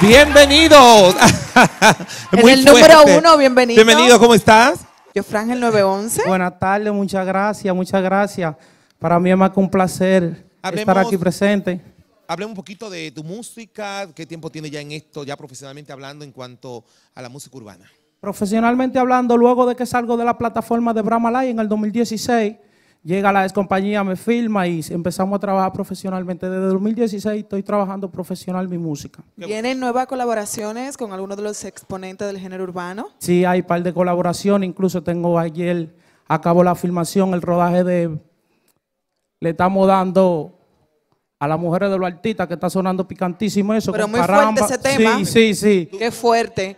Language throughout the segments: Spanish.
Bienvenido. bienvenidos. el número uno, bienvenido. Bienvenido, ¿cómo estás? Yo, Frangel el 911. Buenas tardes, muchas gracias, muchas gracias. Para mí es más que un placer estar aquí presente. Hablemos un poquito de tu música, qué tiempo tienes ya en esto, ya profesionalmente hablando en cuanto a la música urbana. Profesionalmente hablando, luego de que salgo de la plataforma de Live en el 2016, Llega la compañía, me firma y empezamos a trabajar profesionalmente. Desde 2016 estoy trabajando profesional mi música. ¿Vienen nuevas colaboraciones con algunos de los exponentes del género urbano? Sí, hay un par de colaboraciones. Incluso tengo ayer, acabo la filmación, el rodaje de... Le estamos dando a las mujeres de los artistas que está sonando picantísimo eso. Pero muy fuerte ese tema. Sí, sí, sí. Qué fuerte.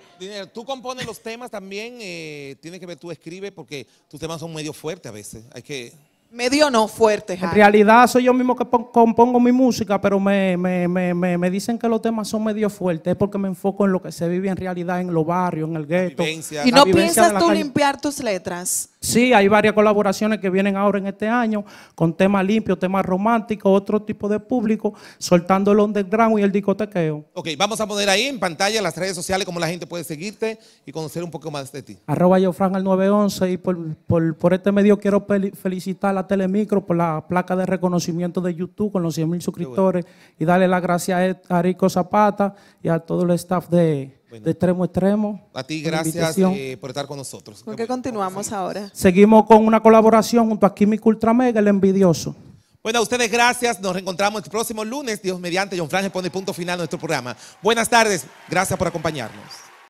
tú compones los temas también, eh, tienes que ver, tú escribes porque tus temas son medio fuertes a veces. Hay que Medio no fuerte. En realidad soy yo mismo que compongo mi música, pero me, me, me, me, dicen que los temas son medio fuertes, porque me enfoco en lo que se vive en realidad en los barrios, en el gueto. ¿Y no piensas tú limpiar tus letras? Sí, hay varias colaboraciones que vienen ahora en este año con temas limpios, temas románticos, otro tipo de público, soltando el underground y el discotequeo. Ok, vamos a poner ahí en pantalla las redes sociales, Como la gente puede seguirte y conocer un poco más de ti. Arroba yo, Frank al 911 y por, por, por este medio quiero felicitar la Telemicro por la placa de reconocimiento de YouTube con los 100 mil suscriptores y darle las gracias e-, a Rico Zapata y a todo el staff de, de Extremo Extremo. A ti, gracias eh, por estar con nosotros. porque qué continuamos ahora? Seguimos con una colaboración junto a Químico Ultramega, el envidioso. Bueno, a ustedes gracias. Nos reencontramos el próximo lunes. Dios mediante, John Frange pone punto final a nuestro programa. Buenas tardes. Gracias por acompañarnos.